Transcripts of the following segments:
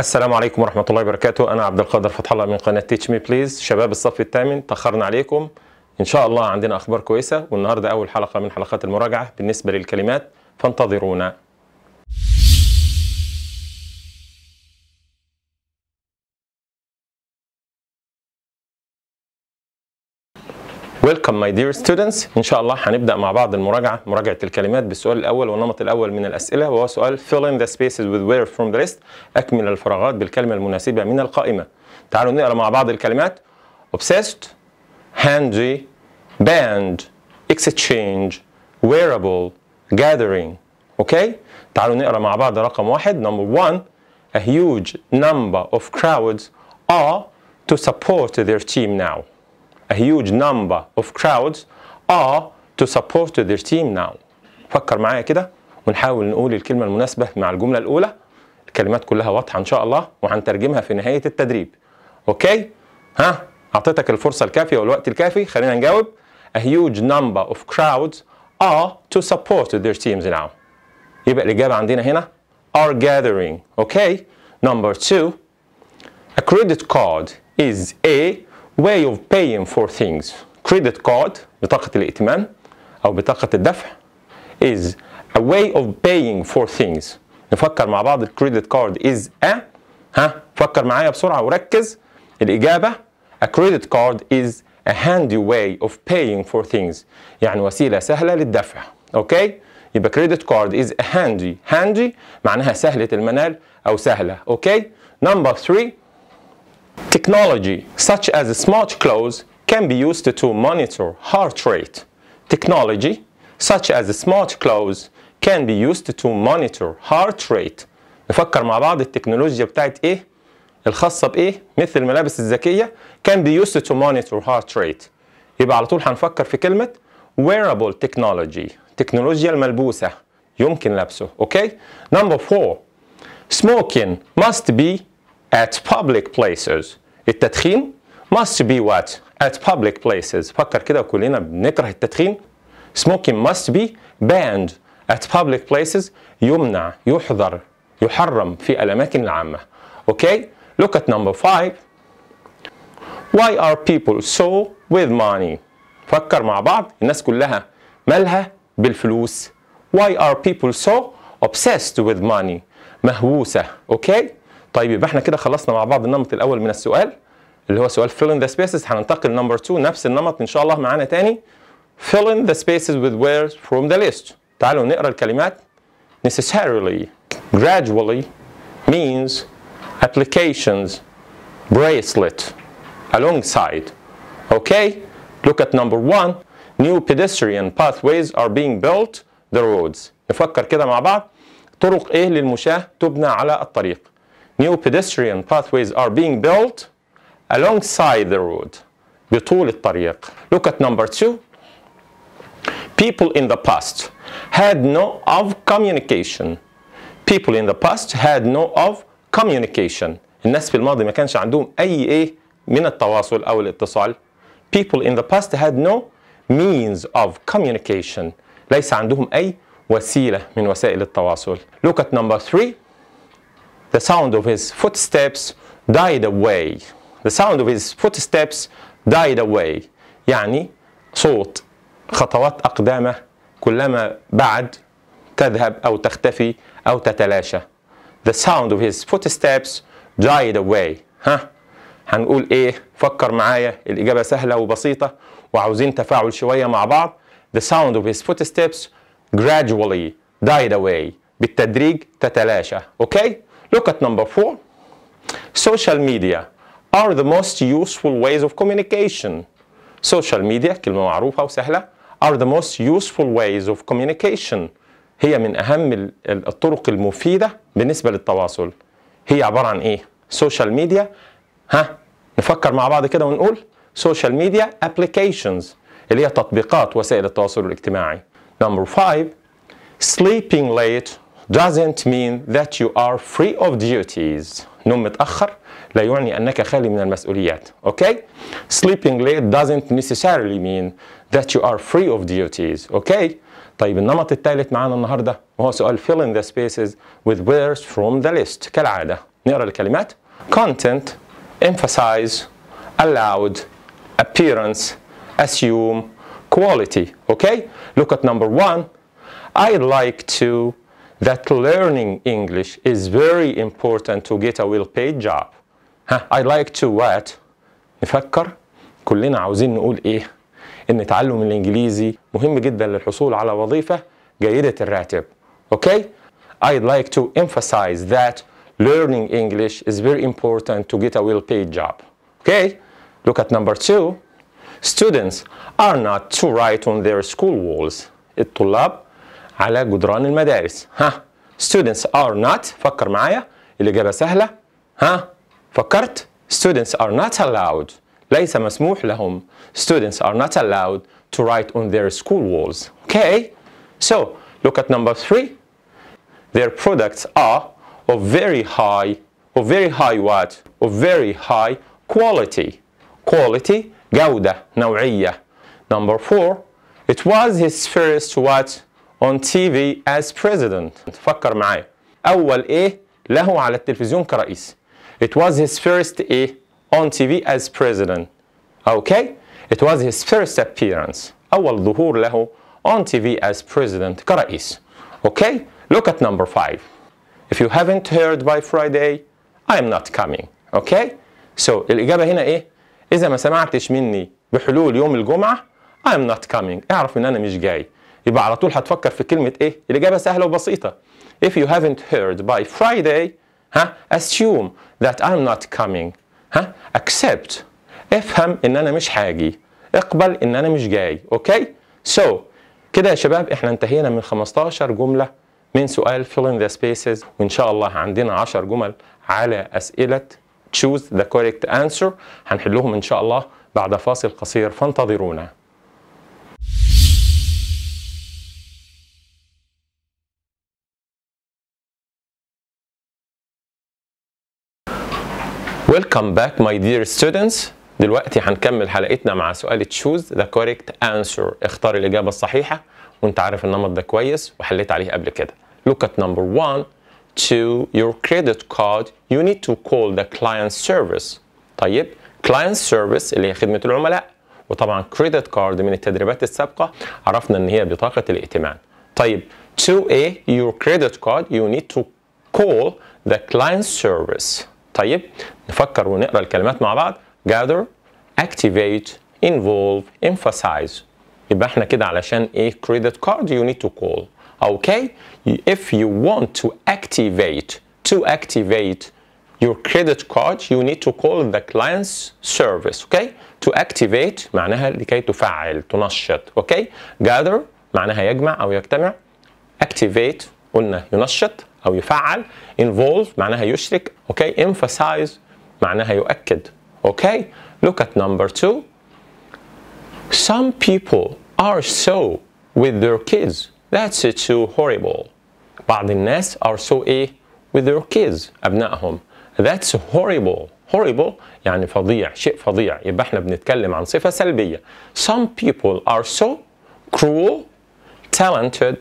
السلام عليكم ورحمه الله وبركاته انا عبد القادر فتح الله من قناه تيتش مي بليز شباب الصف الثامن تاخرنا عليكم ان شاء الله عندنا اخبار كويسه والنهارده اول حلقه من حلقات المراجعه بالنسبه للكلمات فانتظرونا ويلكم ماي دير ستودنتس ان شاء الله هنبدا مع بعض المراجعه مراجعه الكلمات بالسؤال الاول والنمط الاول من الاسئله وهو سؤال fill in the spaces with where from the list اكمل الفراغات بالكلمه المناسبه من القائمه تعالوا نقرا مع بعض الكلمات obsessed handy band exchange wearable gathering اوكي okay? تعالوا نقرا مع بعض رقم واحد نمبر 1 a huge number of crowds are to support their team now a huge number of crowds are to support their team now فكر معايا كده ونحاول نقول الكلمة المناسبة مع الجملة الأولى الكلمات كلها واضحة إن شاء الله وهنترجمها في نهاية التدريب أوكي ها أعطيتك الفرصة الكافية والوقت الكافي خلينا نجاوب a huge number of crowds are to support their teams now يبقى الإجابة عندنا هنا are gathering أوكي؟ number two a credit card is a way of paying for things credit card بطاقة الائتمان أو بطاقة الدفع is a way of paying for things نفكر مع بعض credit card is a ها فكر معايا بسرعة وركز الإجابة a credit card is a handy way of paying for things يعني وسيلة سهلة للدفع أوكي يبقى credit card is a handy handy معناها سهلة المنال أو سهلة أوكي number 3 Technology such as smart clothes can be used to monitor heart rate. Technology such as smart clothes can be used to monitor heart rate. نفكر مع بعض التكنولوجيا بتاعت ايه الخاصة بايه مثل الملابس الذكية can be used to monitor heart rate. يبقى على طول هنفكر في كلمة wearable technology تكنولوجيا الملبوسة يمكن لبسه اوكي okay? number 4 smoking must be at public places التدخين must be what at public places فكر كده كلنا بنكره التدخين smoking must be banned at public places يمنع يحظر يحرم في الأماكن العامة okay look at number five why are people so with money فكر مع بعض الناس كلها مالها بالفلوس why are people so obsessed with money مهووسه. okay طيب يبقى احنا كده خلصنا مع بعض النمط الاول من السؤال اللي هو سؤال fill in the spaces هننتقل نمبر 2 نفس النمط ان شاء الله معانا تاني fill in the spaces with words from the list تعالوا نقرا الكلمات necessarily gradually means applications bracelet alongside okay look at number 1 new pedestrian pathways are being built the roads نفكر كده مع بعض طرق ايه للمشاة تبنى على الطريق new pedestrian pathways are being built alongside the road Look at number two. People in the past had no of communication. People in the past had no of communication. الناس في الماضي ما كانش عندهم أي إيه من التواصل أو الاتصال. People in the past had no means of communication. ليس عندهم أي وسيلة من وسائل التواصل. Look at number three. The sound of his footsteps died away. The sound of his footsteps died away. يعني صوت خطوات أقدامه كلما بعد تذهب أو تختفي أو تتلاشى. The sound of his footsteps died away. ها هنقول إيه؟ فكر معايا الإجابة سهلة وبسيطة وعاوزين تفاعل شوية مع بعض. The sound of his footsteps gradually died away. بالتدريج تتلاشى. أوكي؟ okay? Look at number four. Social media are the most useful ways of communication. Social media كلمة معروفة وسهلة are the most useful ways of communication. هي من أهم الطرق المفيدة بالنسبة للتواصل. هي عبارة عن إيه؟ Social media ها نفكر مع بعض كده ونقول Social media applications اللي هي تطبيقات وسائل التواصل الاجتماعي. Number five sleeping late doesn't mean that you are free of duties نوم متأخر لا يعني أنك خالي من المسؤوليات okay sleeping late doesn't necessarily mean that you are free of duties okay طيب النمط الثالث معانا النهاردة وهو سؤال fill in the spaces with words from the list كالعادة نقرأ الكلمات content emphasize allowed appearance assume quality okay look at number one I'd like to that learning English is very important to get a well paid job I like to what نفكر كلنا عاوزين نقول ايه ان تعلم الانجليزي مهم جدا للحصول على وظيفة جيدة الراتب okay I'd like to emphasize that learning English is very important to get a well paid job okay look at number two students are not to write on their school walls الطلاب على جدران المدارس ها students are not فكر معايا الإجابة سهلة ها فكرت students are not allowed ليس مسموح لهم students are not allowed to write on their school walls okay so look at number three their products are of very high of very high what of very high quality quality جودة نوعية number four it was his first what on TV as president فكر معايا أول إيه له على التلفزيون كرئيس It was his first إيه on TV as president Okay It was his first appearance أول ظهور له on TV as president كرئيس Okay Look at number 5 If you haven't heard by Friday I'm not coming Okay So الإجابة هنا إيه إذا ما سمعتش مني بحلول يوم الجمعة I'm not coming اعرف إن أنا مش جاي يبقى على طول هتفكر في كلمه ايه الاجابه سهله وبسيطه if you haven't heard by friday ها assume that i'm not coming ها accept افهم ان انا مش هاجي اقبل ان انا مش جاي اوكي so كده يا شباب احنا انتهينا من 15 جمله من سؤال fill in the spaces وان شاء الله عندنا 10 جمل على اسئله choose the correct answer هنحلهم ان شاء الله بعد فاصل قصير فانتظرونا ويلكم باك ماي دير ستودنتس دلوقتي هنكمل حلقتنا مع سؤال تشوز ذا كوريكت انسر اختار الاجابه الصحيحه وانت عارف النمط ده كويس وحليت عليه قبل كده. Look at number one to your credit card you need to call the client service. طيب client service اللي هي خدمه العملاء وطبعا credit card من التدريبات السابقه عرفنا ان هي بطاقه الائتمان. طيب to a your credit card you need to call the client service. طيب نفكر ونقرا الكلمات مع بعض gather activate involve emphasize يبقى احنا كده علشان ايه credit card you need to call okay if you want to activate to activate your credit card you need to call the client's service okay to activate معناها لكي تفعل تنشط okay gather معناها يجمع او يجتمع activate قلنا ينشط او يفعل involve معناها يشرك اوكي emphasize معناها يؤكد اوكي look at number two some people are so with their kids that's too horrible بعض الناس are so ايه with their kids أبنائهم that's horrible horrible يعني فظيع شيء فظيع يبقى احنا بنتكلم عن صفة سلبية some people are so cruel talented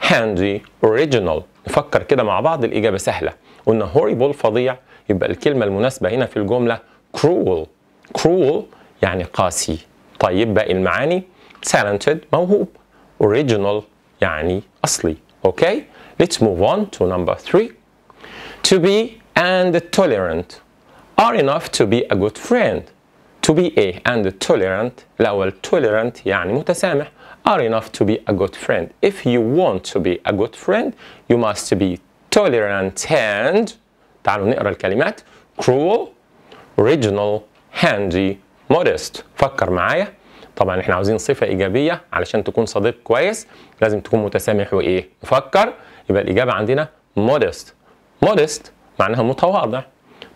handy original نفكر كده مع بعض الإجابة سهلة قلنا horrible فظيع يبقى الكلمة المناسبة هنا في الجملة cruel cruel يعني قاسي طيب باقي المعاني talented موهوب original يعني أصلي أوكي let's move on to number three to be and tolerant are enough to be a good friend to be a and tolerant الأول tolerant يعني متسامح are enough to be a good friend. If you want to be a good friend, you must be tolerant and تعالوا نقرا الكلمات cruel, original, handy, modest. فكر معايا طبعا احنا عاوزين صفة إيجابية علشان تكون صديق كويس لازم تكون متسامح وإيه؟ فكر يبقى الإجابة عندنا modest. modest معناها متواضع.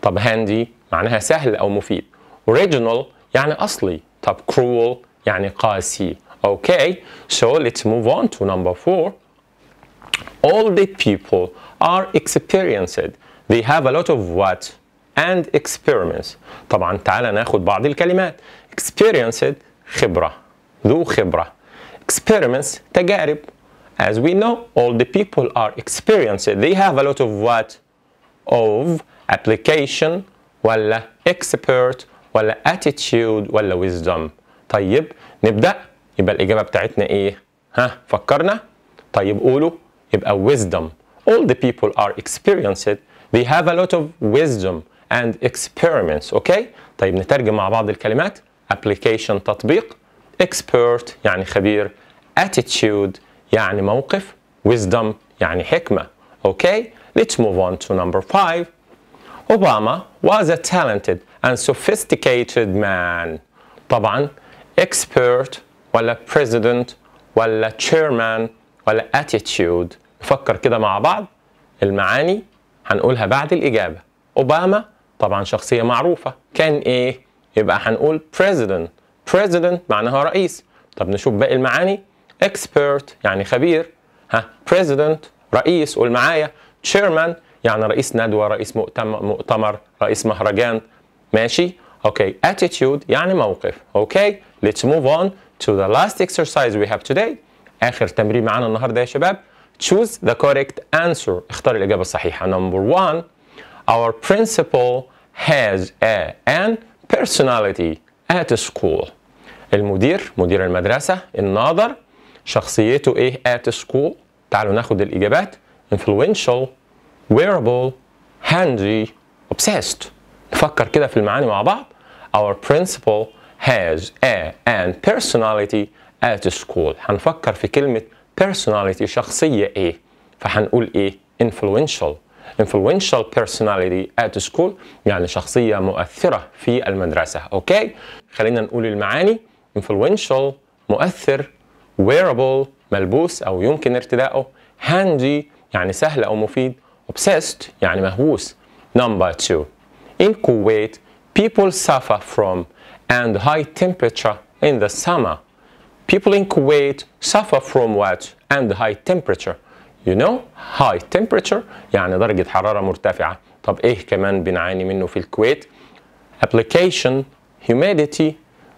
طب handy معناها سهل أو مفيد. original يعني أصلي. طب cruel يعني قاسي. Okay, so let's move on to number four. All the people are experienced. They have a lot of what? And experiments. طبعا تعال ناخد بعض الكلمات. Experienced خبرة. ذو خبرة. Experiments تجارب. As we know, all the people are experienced. They have a lot of what? Of application ولا expert ولا attitude ولا wisdom. طيب نبدأ يبقى الإجابة بتاعتنا إيه؟ ها فكرنا؟ طيب قولوا يبقى wisdom all the people are experienced they have a lot of wisdom and experiments okay طيب نترجم مع بعض الكلمات application تطبيق expert يعني خبير attitude يعني موقف wisdom يعني حكمة okay let's move on to number five Obama was a talented and sophisticated man طبعا expert ولا president ولا chairman ولا attitude نفكر كده مع بعض المعاني هنقولها بعد الإجابة أوباما طبعا شخصية معروفة كان إيه؟ يبقى هنقول president president معناها رئيس طب نشوف باقي المعاني expert يعني خبير ها president رئيس قول معايا chairman يعني رئيس ندوة رئيس مؤتمر رئيس مهرجان ماشي اوكي okay. attitude يعني موقف اوكي okay. let's move on to the last exercise we have today آخر تمرين معانا النهاردة يا شباب choose the correct answer اختار الإجابة الصحيحة number one our principal has a an personality at school المدير مدير المدرسة الناظر شخصيته ايه at school تعالوا ناخد الإجابات influential wearable handy obsessed نفكر كده في المعاني مع بعض our principal has a and personality at school هنفكر في كلمة personality شخصية ايه فهنقول ايه influential influential personality at school يعني شخصية مؤثرة في المدرسة اوكي خلينا نقول المعاني influential مؤثر wearable ملبوس او يمكن ارتدائه handy يعني سهل او مفيد obsessed يعني مهووس number two in Kuwait people suffer from and high temperature in the summer. People in Kuwait suffer from what? And high temperature. You know, high temperature يعني درجة حرارة مرتفعة. طب إيه كمان بنعاني منه في الكويت؟ Application, humidity,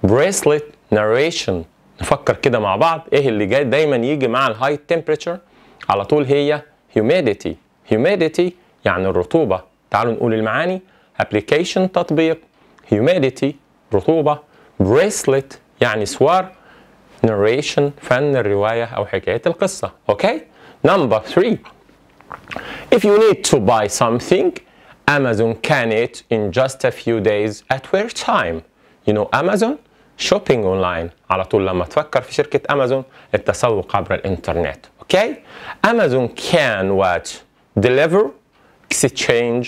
bracelet, narration. نفكر كده مع بعض إيه اللي جاي دايما يجي مع الهاي temperature؟ على طول هي humidity. Humidity يعني الرطوبة. تعالوا نقول المعاني application تطبيق humidity رطوبة bracelet يعني سوار narration فن الرواية أو حكاية القصة أوكي number three If you need to buy something Amazon can it in just a few days at where time You know Amazon shopping online على طول لما تفكر في شركة أمازون التسوق عبر الإنترنت أوكي Amazon can what deliver exchange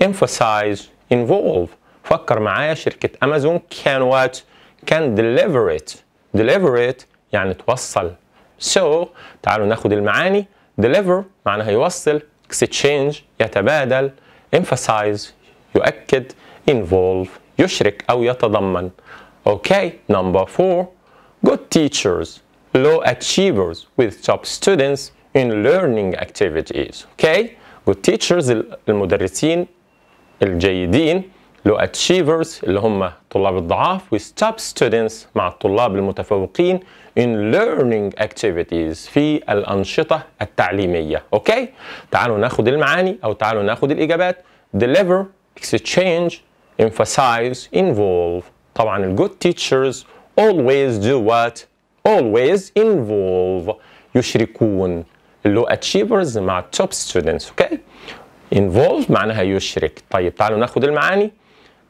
emphasize involve فكر معايا شركه امازون كان وات كان deliver it deliver it يعني توصل so, تعالوا ناخد المعاني deliver معناها يوصل exchange يتبادل emphasize يؤكد involve يشرك أو يتضمن Okay, number four good teachers low achievers with top students in learning activities Okay, good teachers المدرسين الجيدين لو اتشيفرز اللي هم طلاب الضعاف وستوب ستودنتس مع الطلاب المتفوقين in learning activities في الأنشطة التعليمية أوكي تعالوا ناخد المعاني أو تعالوا ناخد الإجابات deliver exchange emphasize involve طبعا الجود teachers always do what always involve يشركون اللو اتشيفرز مع التوب ستودنتس اوكي involve معناها يشرك طيب تعالوا ناخد المعاني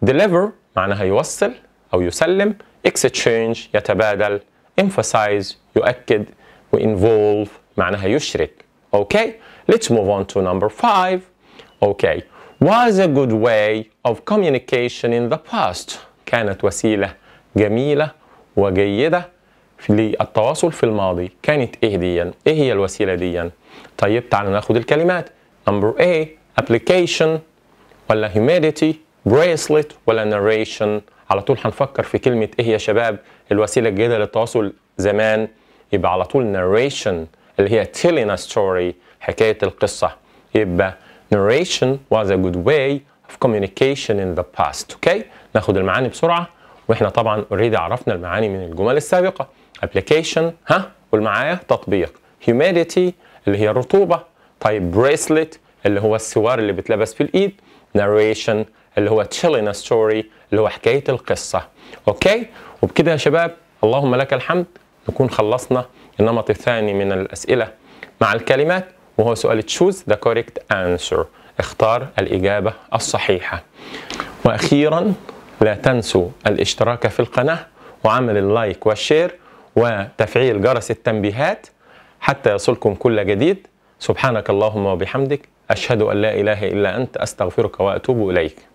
deliver معناها يوصل أو يسلم exchange يتبادل emphasize يؤكد و involve معناها يشرك Okay, let's move on to number five Okay, was a good way of communication in the past كانت وسيلة جميلة وجيدة للتواصل في الماضي كانت ايه ديا ايه هي الوسيلة ديا طيب تعالوا ناخد الكلمات number A application ولا humidity بريسلت ولا ناريشن على طول هنفكر في كلمة إيه يا شباب الوسيلة الجيدة للتواصل زمان يبقى على طول narration اللي هي telling a story حكاية القصة يبقى narration was a good way of communication in the past okay ناخد المعاني بسرعة واحنا طبعا اوريدي عرفنا المعاني من الجمل السابقة application ها قول معايا تطبيق humidity اللي هي الرطوبة طيب bracelet اللي هو السوار اللي بتلبس في الإيد narration اللي هو تشيلين ستوري اللي هو حكايه القصه اوكي وبكده يا شباب اللهم لك الحمد نكون خلصنا النمط الثاني من الاسئله مع الكلمات وهو سؤال تشوز ذا كوريكت انسر اختار الاجابه الصحيحه واخيرا لا تنسوا الاشتراك في القناه وعمل اللايك والشير وتفعيل جرس التنبيهات حتى يصلكم كل جديد سبحانك اللهم وبحمدك أشهد أن لا إله إلا أنت أستغفرك وأتوب إليك